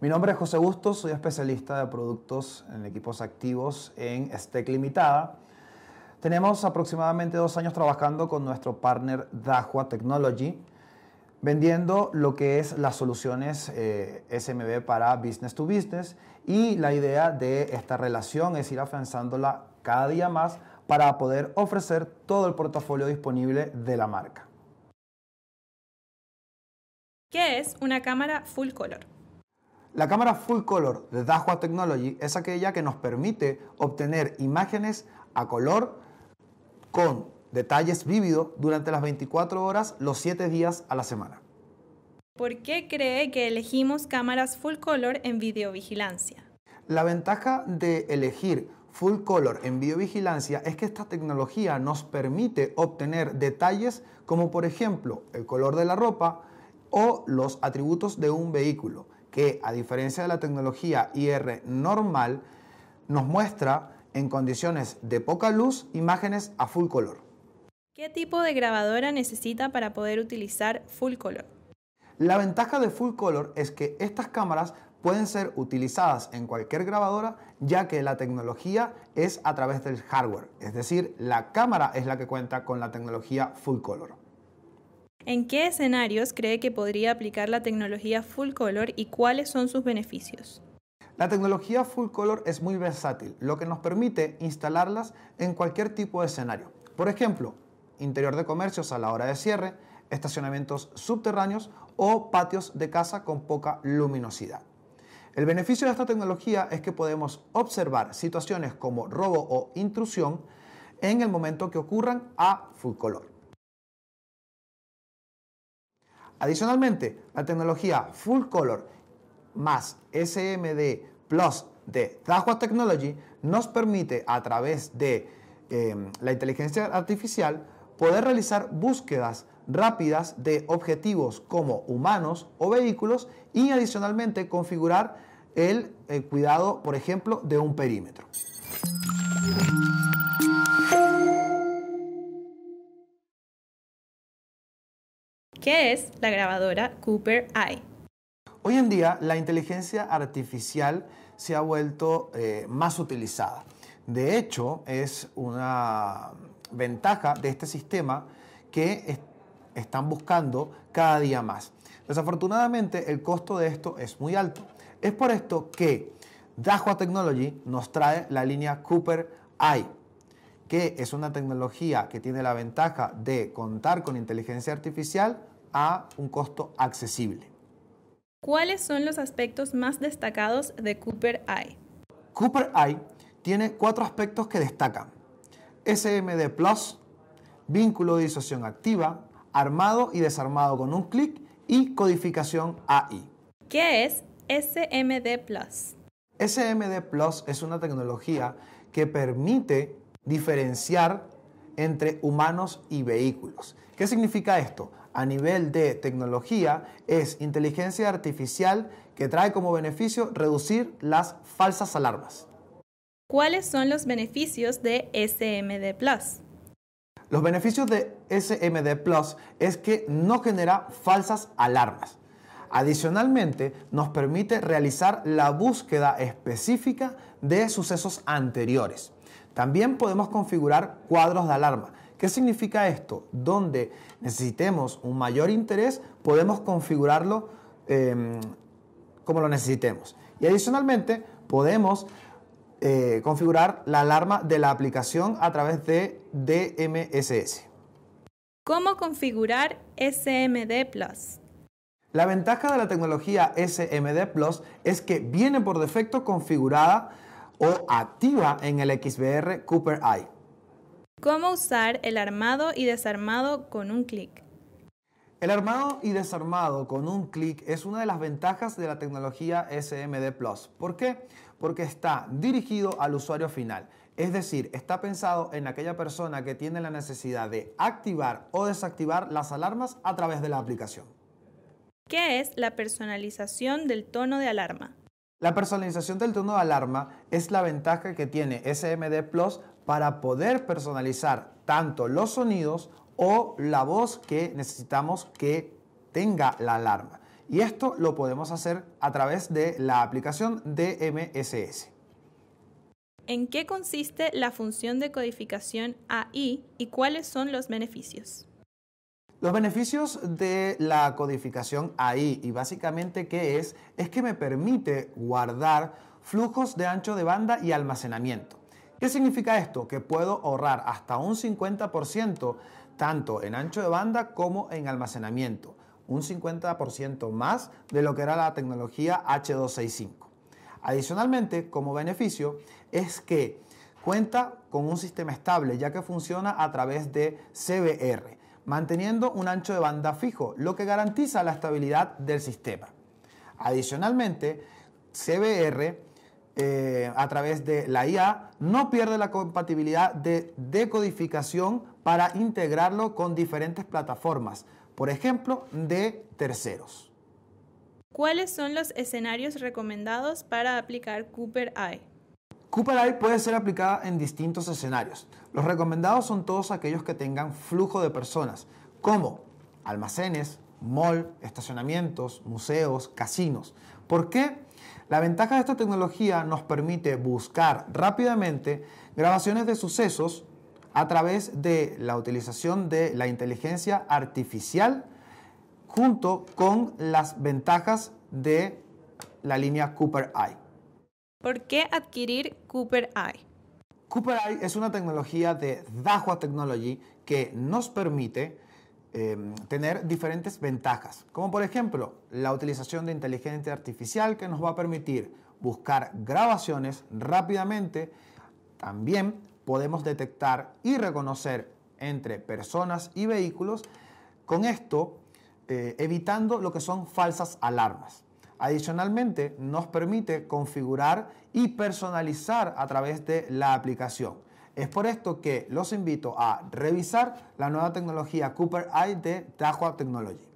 Mi nombre es José Bustos, soy especialista de productos en equipos activos en STEC Limitada. Tenemos aproximadamente dos años trabajando con nuestro partner Dahua Technology, vendiendo lo que es las soluciones eh, SMB para business to business y la idea de esta relación es ir afianzándola cada día más para poder ofrecer todo el portafolio disponible de la marca. ¿Qué es una cámara full color? La cámara full color de Dahua Technology es aquella que nos permite obtener imágenes a color con detalles vívidos durante las 24 horas los 7 días a la semana. ¿Por qué cree que elegimos cámaras full color en videovigilancia? La ventaja de elegir full color en videovigilancia es que esta tecnología nos permite obtener detalles como por ejemplo el color de la ropa o los atributos de un vehículo que a diferencia de la tecnología IR normal, nos muestra en condiciones de poca luz imágenes a full color. ¿Qué tipo de grabadora necesita para poder utilizar full color? La ventaja de full color es que estas cámaras pueden ser utilizadas en cualquier grabadora ya que la tecnología es a través del hardware, es decir, la cámara es la que cuenta con la tecnología full color. ¿En qué escenarios cree que podría aplicar la tecnología full color y cuáles son sus beneficios? La tecnología full color es muy versátil, lo que nos permite instalarlas en cualquier tipo de escenario. Por ejemplo, interior de comercios a la hora de cierre, estacionamientos subterráneos o patios de casa con poca luminosidad. El beneficio de esta tecnología es que podemos observar situaciones como robo o intrusión en el momento que ocurran a full color. Adicionalmente, la tecnología Full Color más SMD Plus de Dahua Technology nos permite a través de em, la inteligencia artificial poder realizar búsquedas rápidas de objetivos como humanos o vehículos y adicionalmente configurar el eh, cuidado, por ejemplo, de un perímetro. es la grabadora Cooper Eye. Hoy en día la inteligencia artificial se ha vuelto eh, más utilizada. De hecho, es una ventaja de este sistema que están buscando cada día más. Desafortunadamente, el costo de esto es muy alto. Es por esto que Dahua Technology nos trae la línea Cooper Eye, que es una tecnología que tiene la ventaja de contar con inteligencia artificial a un costo accesible. ¿Cuáles son los aspectos más destacados de Cooper Eye? Cooper Eye tiene cuatro aspectos que destacan. SMD Plus, vínculo de disuasión activa, armado y desarmado con un clic y codificación AI. ¿Qué es SMD Plus? SMD Plus es una tecnología que permite diferenciar entre humanos y vehículos. ¿Qué significa esto? a nivel de tecnología es inteligencia artificial que trae como beneficio reducir las falsas alarmas. ¿Cuáles son los beneficios de SMD Plus? Los beneficios de SMD Plus es que no genera falsas alarmas. Adicionalmente, nos permite realizar la búsqueda específica de sucesos anteriores. También podemos configurar cuadros de alarma, ¿Qué significa esto? Donde necesitemos un mayor interés, podemos configurarlo em, como lo necesitemos. Y adicionalmente, podemos eh, configurar la alarma de la aplicación a través de DMSS. ¿Cómo configurar SMD Plus? La ventaja de la tecnología SMD Plus es que viene por defecto configurada o activa en el XBR Cooper Eye. Cómo usar el armado y desarmado con un clic. El armado y desarmado con un clic es una de las ventajas de la tecnología SMD Plus. ¿Por qué? Porque está dirigido al usuario final. Es decir, está pensado en aquella persona que tiene la necesidad de activar o desactivar las alarmas a través de la aplicación. ¿Qué es la personalización del tono de alarma? La personalización del tono de alarma es la ventaja que tiene SMD Plus para poder personalizar tanto los sonidos o la voz que necesitamos que tenga la alarma. Y esto lo podemos hacer a través de la aplicación DMSS. ¿En qué consiste la función de codificación AI y cuáles son los beneficios? Los beneficios de la codificación ahí y básicamente qué es, es que me permite guardar flujos de ancho de banda y almacenamiento. ¿Qué significa esto? Que puedo ahorrar hasta un 50% tanto en ancho de banda como en almacenamiento, un 50% más de lo que era la tecnología H265. Adicionalmente, como beneficio, es que cuenta con un sistema estable ya que funciona a través de CBR manteniendo un ancho de banda fijo, lo que garantiza la estabilidad del sistema. Adicionalmente, CBR, eh, a través de la IA, no pierde la compatibilidad de decodificación para integrarlo con diferentes plataformas, por ejemplo, de terceros. ¿Cuáles son los escenarios recomendados para aplicar Cooper AI? E? Cooper puede ser aplicada en distintos escenarios. Los recomendados son todos aquellos que tengan flujo de personas, como almacenes, mall, estacionamientos, museos, casinos. ¿Por qué? La ventaja de esta tecnología nos permite buscar rápidamente grabaciones de sucesos a través de la utilización de la inteligencia artificial junto con las ventajas de la línea Cooper Eye. ¿Por qué adquirir Cooper Eye? Cooper Eye es una tecnología de Dahua Technology que nos permite em, tener diferentes ventajas, como por ejemplo la utilización de inteligencia artificial que nos va a permitir buscar grabaciones rápidamente. También podemos detectar y reconocer entre personas y vehículos, con esto eh, evitando lo que son falsas alarmas. Adicionalmente, nos permite configurar y personalizar a través de la aplicación. Es por esto que los invito a revisar la nueva tecnología Cooper Eye de Tahua Technology.